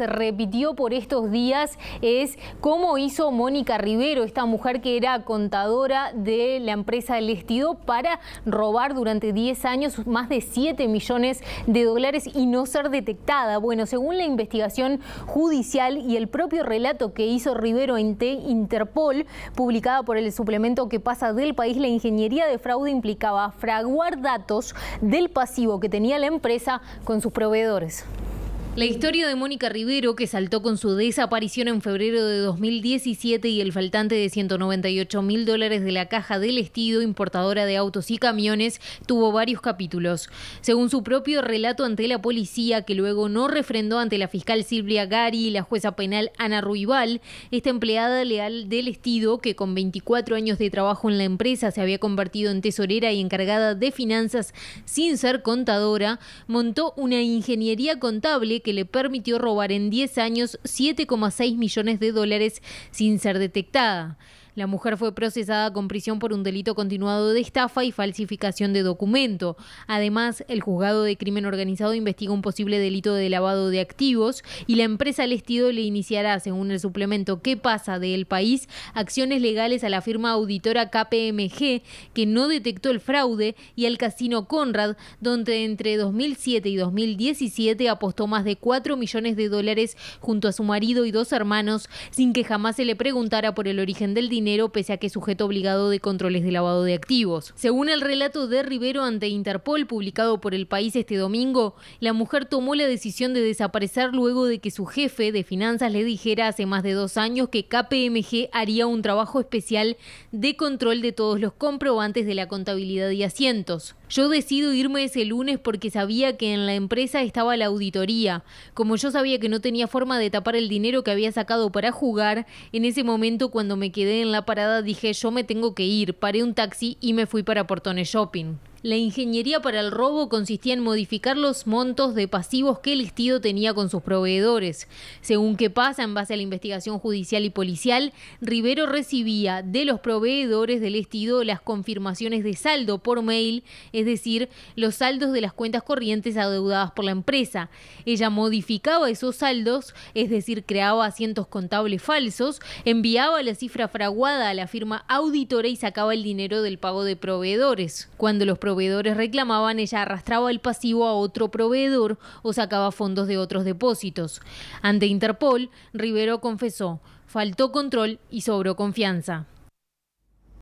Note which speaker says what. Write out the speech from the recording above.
Speaker 1: se repitió por estos días es cómo hizo Mónica Rivero, esta mujer que era contadora de la empresa El Estido, para robar durante 10 años más de 7 millones de dólares y no ser detectada. Bueno, según la investigación judicial y el propio relato que hizo Rivero en T Interpol, publicada por el suplemento que pasa del país, la ingeniería de fraude implicaba fraguar datos del pasivo que tenía la empresa con sus proveedores. La historia de Mónica Rivero, que saltó con su desaparición en febrero de 2017 y el faltante de 198 mil dólares de la caja del Estido, importadora de autos y camiones, tuvo varios capítulos. Según su propio relato ante la policía, que luego no refrendó ante la fiscal Silvia Gari y la jueza penal Ana Ruibal, esta empleada leal del Estido, que con 24 años de trabajo en la empresa se había convertido en tesorera y encargada de finanzas sin ser contadora, montó una ingeniería contable que le permitió robar en 10 años 7,6 millones de dólares sin ser detectada. La mujer fue procesada con prisión por un delito continuado de estafa y falsificación de documento. Además, el juzgado de crimen organizado investiga un posible delito de lavado de activos y la empresa Lestido le iniciará, según el suplemento ¿Qué pasa del país?, acciones legales a la firma auditora KPMG, que no detectó el fraude, y al casino Conrad, donde entre 2007 y 2017 apostó más de 4 millones de dólares junto a su marido y dos hermanos, sin que jamás se le preguntara por el origen del dinero dinero pese a que sujeto obligado de controles de lavado de activos. Según el relato de Rivero ante Interpol publicado por El País este domingo, la mujer tomó la decisión de desaparecer luego de que su jefe de finanzas le dijera hace más de dos años que KPMG haría un trabajo especial de control de todos los comprobantes de la contabilidad y asientos. Yo decido irme ese lunes porque sabía que en la empresa estaba la auditoría. Como yo sabía que no tenía forma de tapar el dinero que había sacado para jugar, en ese momento cuando me quedé en en la parada dije yo me tengo que ir, paré un taxi y me fui para Portones Shopping. La ingeniería para el robo consistía en modificar los montos de pasivos que el estido tenía con sus proveedores. Según que pasa en base a la investigación judicial y policial, Rivero recibía de los proveedores del estido las confirmaciones de saldo por mail, es decir, los saldos de las cuentas corrientes adeudadas por la empresa. Ella modificaba esos saldos, es decir, creaba asientos contables falsos, enviaba la cifra fraguada a la firma auditora y sacaba el dinero del pago de proveedores. Cuando los proveedores proveedores reclamaban, ella arrastraba el pasivo a otro proveedor o sacaba fondos de otros depósitos. Ante Interpol, Rivero confesó, faltó control y sobró confianza.